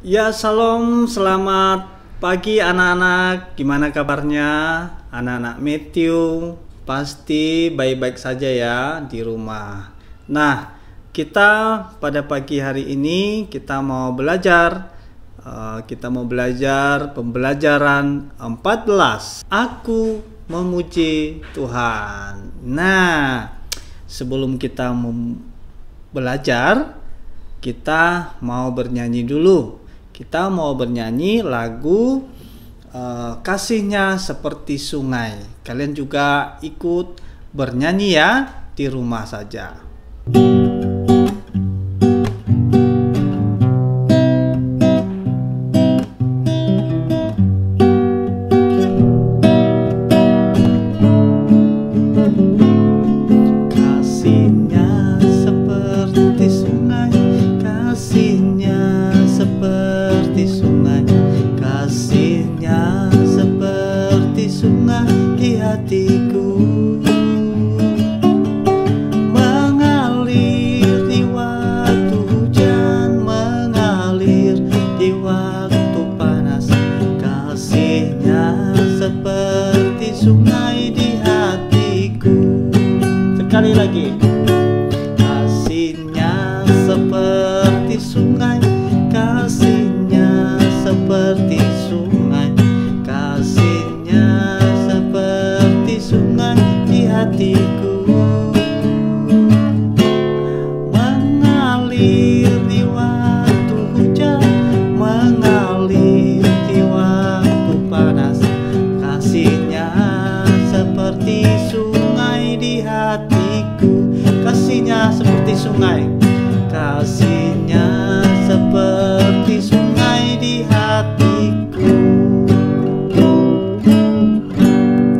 Ya, salam, selamat pagi anak-anak. Gimana kabarnya? Anak-anak Matthew pasti baik-baik saja ya di rumah. Nah, kita pada pagi hari ini kita mau belajar uh, kita mau belajar pembelajaran 14. Aku memuji Tuhan. Nah, sebelum kita belajar kita mau bernyanyi dulu kita mau bernyanyi lagu uh, kasihnya seperti sungai. Kalian juga ikut bernyanyi ya di rumah saja. seperti sungai di hatiku Sekali lagi kasihnya seperti sungai di hatiku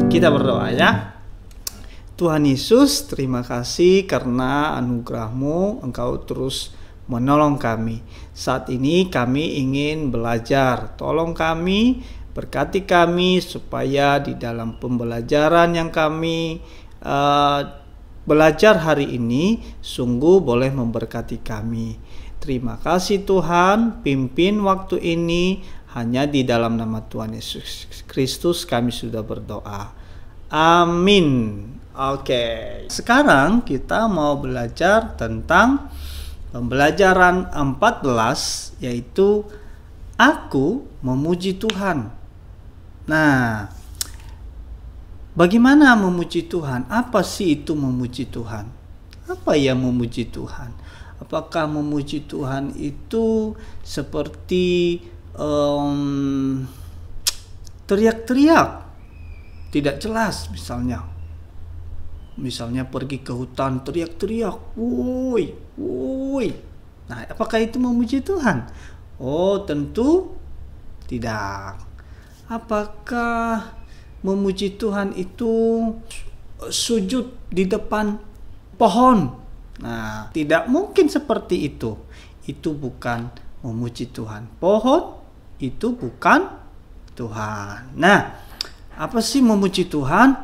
kita berdoa ya Tuhan Yesus terima kasih karena anugerahmu engkau terus menolong kami saat ini kami ingin belajar tolong kami berkati kami supaya di dalam pembelajaran yang kami uh, belajar hari ini sungguh boleh memberkati kami. Terima kasih Tuhan, pimpin waktu ini hanya di dalam nama Tuhan Yesus Kristus kami sudah berdoa. Amin. Oke, sekarang kita mau belajar tentang pembelajaran 14 yaitu aku memuji Tuhan. Nah, Bagaimana memuji Tuhan? Apa sih itu memuji Tuhan? Apa ya memuji Tuhan? Apakah memuji Tuhan itu seperti um, teriak-teriak tidak jelas misalnya? Misalnya pergi ke hutan teriak-teriak, woi, woi. Nah, apakah itu memuji Tuhan? Oh, tentu tidak. Apakah memuji Tuhan itu eh, sujud di depan pohon. Nah, tidak mungkin seperti itu. Itu bukan memuji Tuhan. Pohon itu bukan Tuhan. Nah, apa sih memuji Tuhan?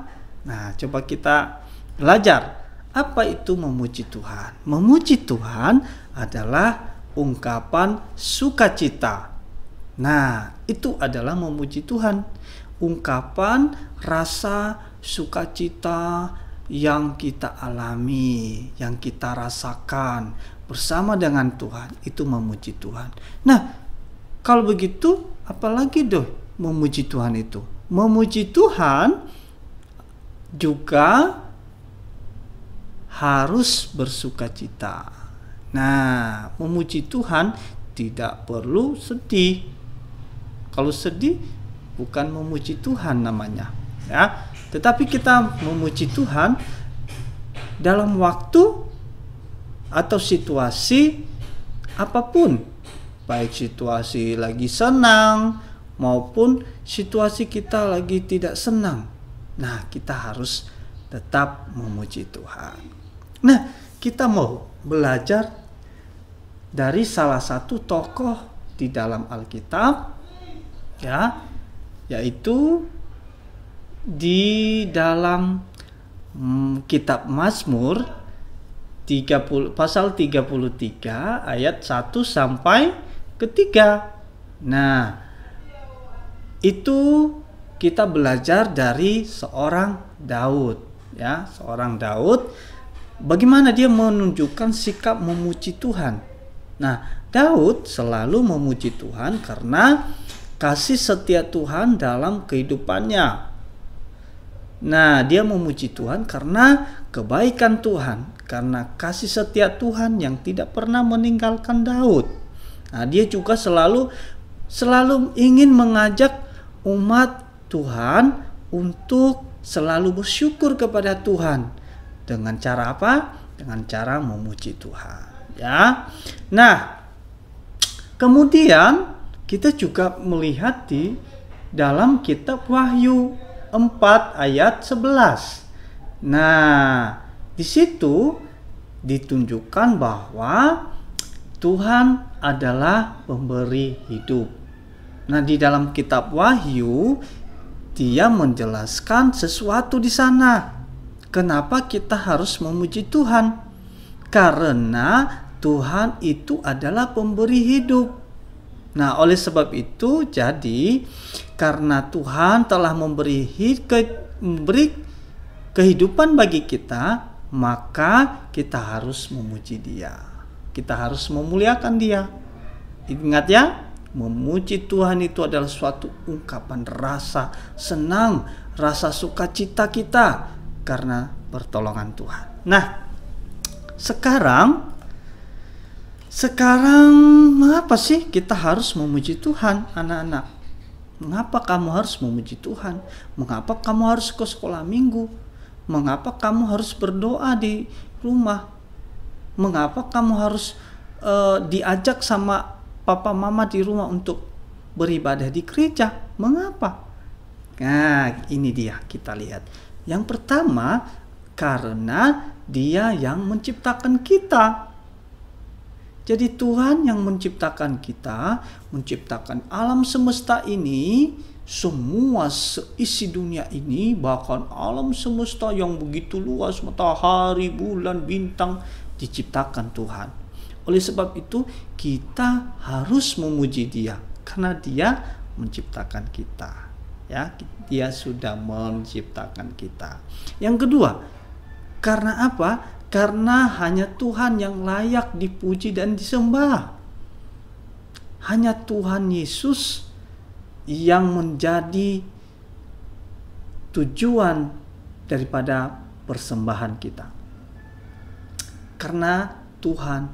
Nah, coba kita belajar apa itu memuji Tuhan. Memuji Tuhan adalah ungkapan sukacita. Nah, itu adalah memuji Tuhan ungkapan rasa sukacita yang kita alami, yang kita rasakan bersama dengan Tuhan itu memuji Tuhan. Nah, kalau begitu apalagi doh memuji Tuhan itu? Memuji Tuhan juga harus bersukacita. Nah, memuji Tuhan tidak perlu sedih. Kalau sedih bukan memuji Tuhan namanya ya tetapi kita memuji Tuhan dalam waktu atau situasi apapun baik situasi lagi senang maupun situasi kita lagi tidak senang nah kita harus tetap memuji Tuhan nah kita mau belajar dari salah satu tokoh di dalam Alkitab ya yaitu di dalam hmm, kitab Mazmur 30 pasal 33 ayat 1 sampai ketiga. Nah, itu kita belajar dari seorang Daud ya, seorang Daud bagaimana dia menunjukkan sikap memuji Tuhan. Nah, Daud selalu memuji Tuhan karena kasih setia Tuhan dalam kehidupannya. Nah, dia memuji Tuhan karena kebaikan Tuhan, karena kasih setia Tuhan yang tidak pernah meninggalkan Daud. Nah, dia juga selalu selalu ingin mengajak umat Tuhan untuk selalu bersyukur kepada Tuhan. Dengan cara apa? Dengan cara memuji Tuhan, ya. Nah, kemudian kita juga melihat di dalam kitab Wahyu 4 ayat 11. Nah, di situ ditunjukkan bahwa Tuhan adalah pemberi hidup. Nah, di dalam kitab Wahyu dia menjelaskan sesuatu di sana. Kenapa kita harus memuji Tuhan? Karena Tuhan itu adalah pemberi hidup. Nah, oleh sebab itu jadi karena Tuhan telah memberi ke, memberi kehidupan bagi kita, maka kita harus memuji Dia. Kita harus memuliakan Dia. Ingat ya, memuji Tuhan itu adalah suatu ungkapan rasa senang, rasa sukacita kita karena pertolongan Tuhan. Nah, sekarang sekarang mengapa sih kita harus memuji Tuhan anak-anak? Mengapa kamu harus memuji Tuhan? Mengapa kamu harus ke sekolah minggu? Mengapa kamu harus berdoa di rumah? Mengapa kamu harus uh, diajak sama papa mama di rumah untuk beribadah di gereja? Mengapa? Nah, ini dia kita lihat. Yang pertama, karena dia yang menciptakan kita jadi Tuhan yang menciptakan kita, menciptakan alam semesta ini, semua seisi dunia ini, bahkan alam semesta yang begitu luas, matahari, bulan, bintang, diciptakan Tuhan. Oleh sebab itu, kita harus memuji Dia karena Dia menciptakan kita. Ya, Dia sudah menciptakan kita. Yang kedua, karena apa? Karena hanya Tuhan yang layak dipuji dan disembah. Hanya Tuhan Yesus yang menjadi tujuan daripada persembahan kita. Karena Tuhan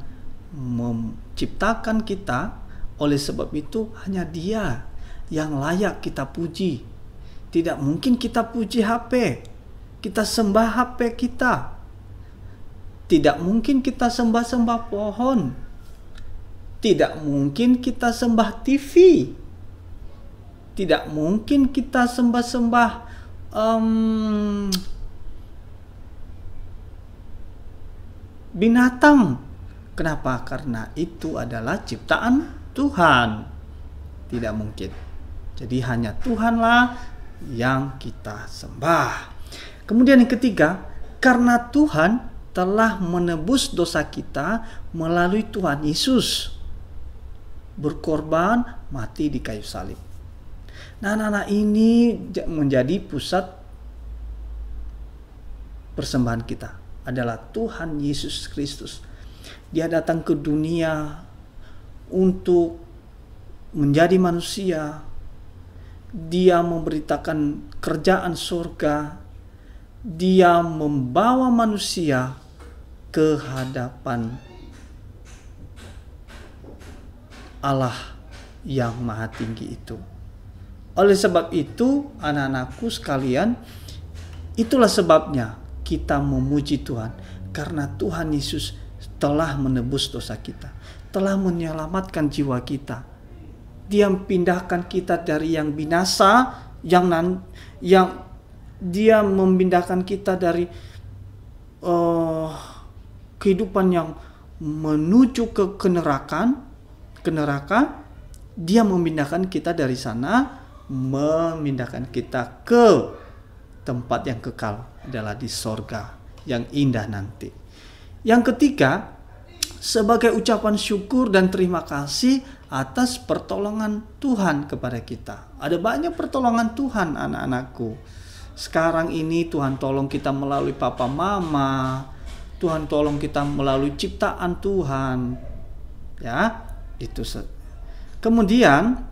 menciptakan kita, oleh sebab itu hanya Dia yang layak kita puji. Tidak mungkin kita puji HP, kita sembah HP kita. Tidak mungkin kita sembah-sembah pohon. Tidak mungkin kita sembah TV. Tidak mungkin kita sembah-sembah um, binatang. Kenapa? Karena itu adalah ciptaan Tuhan. Tidak mungkin. Jadi hanya Tuhanlah yang kita sembah. Kemudian yang ketiga, karena Tuhan telah menebus dosa kita melalui Tuhan Yesus. Berkorban, mati di kayu salib. Nah, anak-anak ini menjadi pusat persembahan kita adalah Tuhan Yesus Kristus. Dia datang ke dunia untuk menjadi manusia. Dia memberitakan kerjaan surga. Dia membawa manusia kehadapan Allah yang maha tinggi itu. Oleh sebab itu, anak-anakku sekalian, itulah sebabnya kita memuji Tuhan karena Tuhan Yesus telah menebus dosa kita, telah menyelamatkan jiwa kita. Dia pindahkan kita dari yang binasa, yang nan, yang dia memindahkan kita dari uh, kehidupan yang menuju ke kenerakan, kenerakan, dia memindahkan kita dari sana, memindahkan kita ke tempat yang kekal adalah di sorga yang indah nanti. Yang ketiga, sebagai ucapan syukur dan terima kasih atas pertolongan Tuhan kepada kita. Ada banyak pertolongan Tuhan anak-anakku. Sekarang ini Tuhan tolong kita melalui papa mama, Tuhan tolong kita melalui ciptaan Tuhan. Ya, itu. Kemudian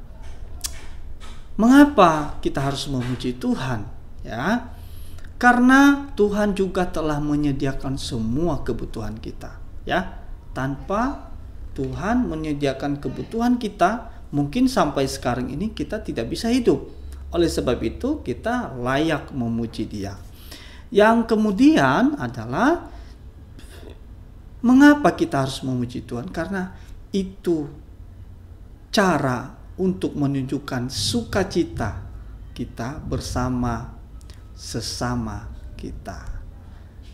mengapa kita harus memuji Tuhan? Ya. Karena Tuhan juga telah menyediakan semua kebutuhan kita, ya. Tanpa Tuhan menyediakan kebutuhan kita, mungkin sampai sekarang ini kita tidak bisa hidup. Oleh sebab itu, kita layak memuji Dia. Yang kemudian adalah Mengapa kita harus memuji Tuhan? Karena itu cara untuk menunjukkan sukacita kita bersama sesama kita.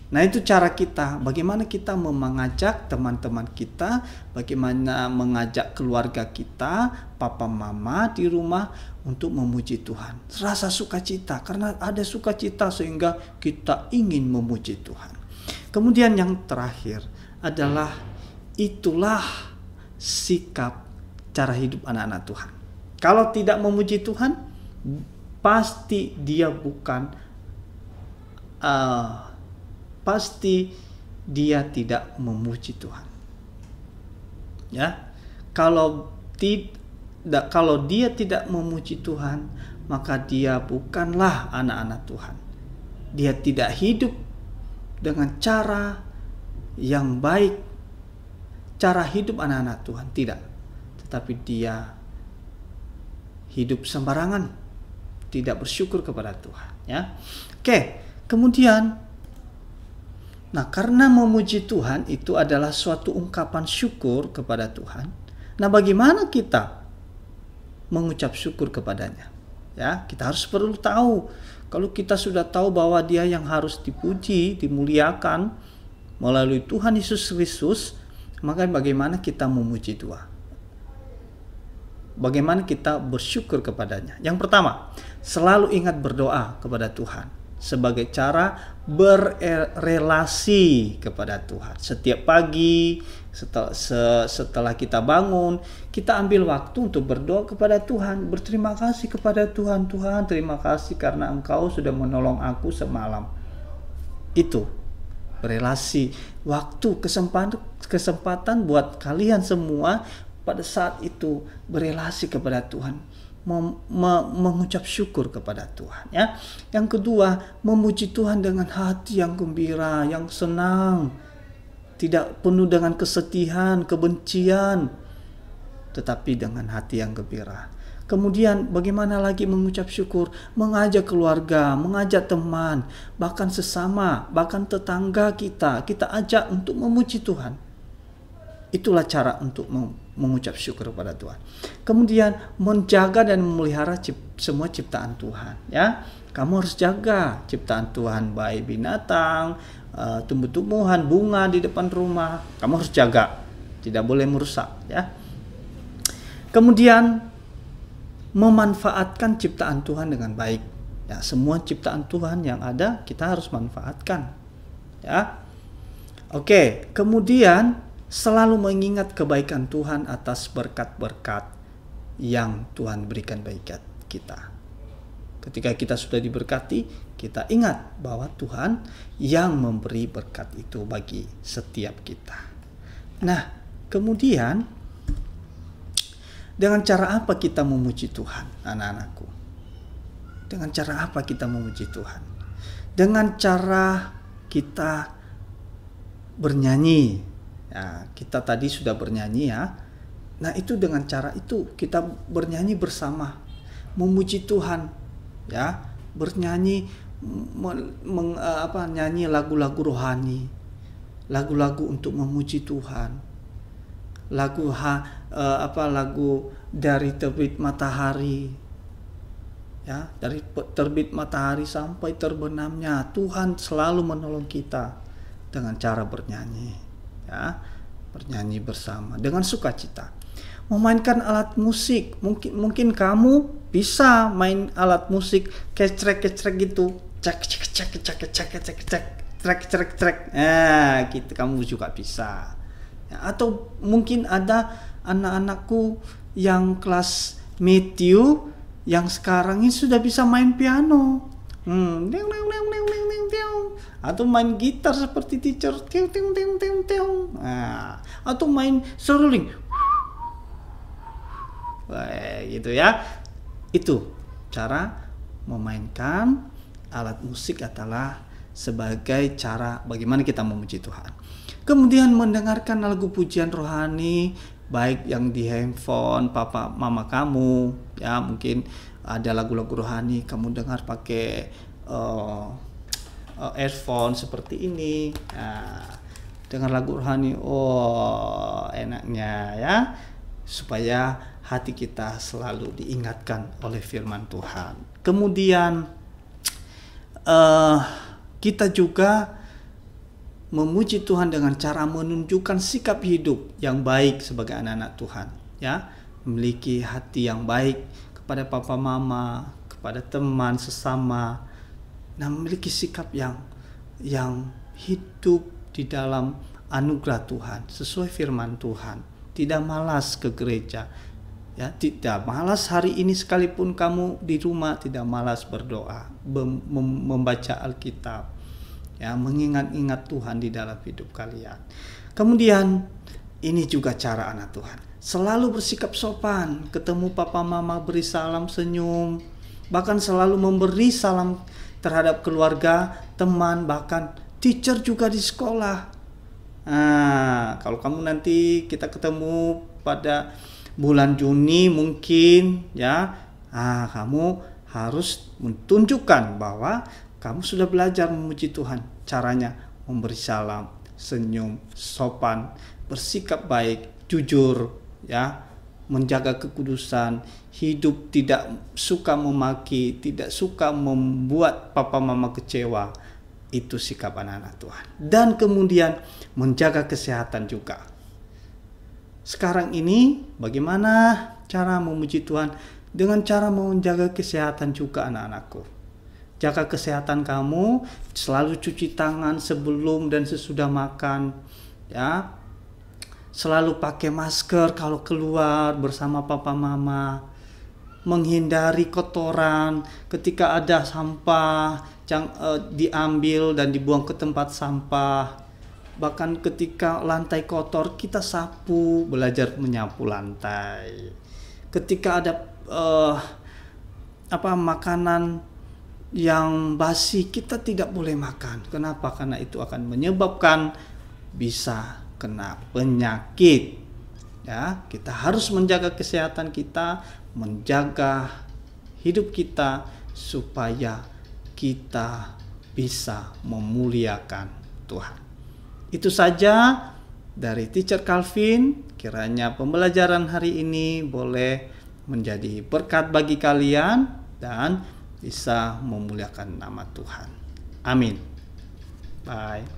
Nah, itu cara kita. Bagaimana kita mengajak teman-teman kita, bagaimana mengajak keluarga kita, papa mama di rumah untuk memuji Tuhan. Rasa sukacita karena ada sukacita sehingga kita ingin memuji Tuhan. Kemudian yang terakhir, adalah itulah sikap cara hidup anak-anak Tuhan. Kalau tidak memuji Tuhan, pasti dia bukan uh, pasti dia tidak memuji Tuhan. Ya. Kalau tidak kalau dia tidak memuji Tuhan, maka dia bukanlah anak-anak Tuhan. Dia tidak hidup dengan cara yang baik cara hidup anak-anak Tuhan tidak tetapi dia hidup sembarangan tidak bersyukur kepada Tuhan ya oke kemudian nah karena memuji Tuhan itu adalah suatu ungkapan syukur kepada Tuhan nah bagaimana kita mengucap syukur kepadanya ya kita harus perlu tahu kalau kita sudah tahu bahwa dia yang harus dipuji dimuliakan melalui Tuhan Yesus Kristus, maka bagaimana kita memuji Tuhan? Bagaimana kita bersyukur kepadanya? Yang pertama, selalu ingat berdoa kepada Tuhan sebagai cara berrelasi kepada Tuhan. Setiap pagi, setelah, setelah kita bangun, kita ambil waktu untuk berdoa kepada Tuhan, berterima kasih kepada Tuhan. Tuhan, terima kasih karena Engkau sudah menolong aku semalam. Itu relasi, waktu, kesempatan kesempatan buat kalian semua pada saat itu berelasi kepada Tuhan, mem, me, mengucap syukur kepada Tuhan ya. Yang kedua, memuji Tuhan dengan hati yang gembira, yang senang, tidak penuh dengan kesetihan kebencian, tetapi dengan hati yang gembira Kemudian bagaimana lagi mengucap syukur, mengajak keluarga, mengajak teman, bahkan sesama, bahkan tetangga kita, kita ajak untuk memuji Tuhan. Itulah cara untuk mengucap syukur kepada Tuhan. Kemudian menjaga dan memelihara cip, semua ciptaan Tuhan, ya. Kamu harus jaga ciptaan Tuhan baik binatang, eh, tumbuh-tumbuhan, bunga di depan rumah. Kamu harus jaga, tidak boleh merusak, ya. Kemudian memanfaatkan ciptaan Tuhan dengan baik. Ya, semua ciptaan Tuhan yang ada kita harus manfaatkan. Ya. Oke, kemudian selalu mengingat kebaikan Tuhan atas berkat-berkat yang Tuhan berikan bagi kita. Ketika kita sudah diberkati, kita ingat bahwa Tuhan yang memberi berkat itu bagi setiap kita. Nah, kemudian dengan cara apa kita memuji Tuhan, anak-anakku? Dengan cara apa kita memuji Tuhan? Dengan cara kita bernyanyi. Ya, kita tadi sudah bernyanyi ya. Nah, itu dengan cara itu kita bernyanyi bersama, memuji Tuhan, ya, bernyanyi men, men, eh, apa nyanyi lagu-lagu rohani, lagu-lagu untuk memuji Tuhan lagu ha, uh, eh, apa lagu dari terbit matahari ya dari terbit matahari sampai terbenamnya Tuhan selalu menolong kita dengan cara bernyanyi ya bernyanyi bersama dengan sukacita memainkan alat musik mungkin mungkin kamu bisa main alat musik kecrek kecrek gitu cek cek cek cek cek cek cek cek cek cek cek cek nah, gitu kamu juga bisa atau mungkin ada anak-anakku yang kelas medium yang sekarang ini sudah bisa main piano hmm. atau main gitar seperti teacher ah, atau main seruling Wah, gitu ya itu cara memainkan alat musik adalah sebagai cara bagaimana kita memuji Tuhan kemudian mendengarkan lagu pujian rohani baik yang di handphone papa mama kamu ya mungkin ada lagu-lagu rohani kamu dengar pakai uh, uh, earphone seperti ini ya. dengar lagu rohani oh enaknya ya supaya hati kita selalu diingatkan oleh firman Tuhan kemudian uh, kita juga memuji Tuhan dengan cara menunjukkan sikap hidup yang baik sebagai anak-anak Tuhan ya memiliki hati yang baik kepada papa mama kepada teman sesama dan nah, memiliki sikap yang yang hidup di dalam anugerah Tuhan sesuai firman Tuhan tidak malas ke gereja ya tidak malas hari ini sekalipun kamu di rumah tidak malas berdoa mem membaca Alkitab ya mengingat-ingat Tuhan di dalam hidup kalian. Kemudian ini juga cara anak Tuhan. Selalu bersikap sopan, ketemu papa mama beri salam senyum, bahkan selalu memberi salam terhadap keluarga, teman, bahkan teacher juga di sekolah. Nah, kalau kamu nanti kita ketemu pada bulan Juni mungkin ya, ah kamu harus menunjukkan bahwa kamu sudah belajar memuji Tuhan. Caranya memberi salam, senyum, sopan, bersikap baik, jujur, ya, menjaga kekudusan, hidup tidak suka memaki, tidak suka membuat papa mama kecewa. Itu sikap anak-anak Tuhan. Dan kemudian menjaga kesehatan juga. Sekarang ini bagaimana cara memuji Tuhan dengan cara menjaga kesehatan juga anak-anakku jaga kesehatan kamu, selalu cuci tangan sebelum dan sesudah makan, ya. Selalu pakai masker kalau keluar bersama papa mama. Menghindari kotoran, ketika ada sampah yang eh, diambil dan dibuang ke tempat sampah. Bahkan ketika lantai kotor kita sapu, belajar menyapu lantai. Ketika ada eh, apa makanan yang basi kita tidak boleh makan. Kenapa? Karena itu akan menyebabkan bisa kena penyakit. Ya, kita harus menjaga kesehatan kita, menjaga hidup kita supaya kita bisa memuliakan Tuhan. Itu saja dari teacher Calvin. Kiranya pembelajaran hari ini boleh menjadi berkat bagi kalian dan bisa memuliakan nama Tuhan. Amin. Bye.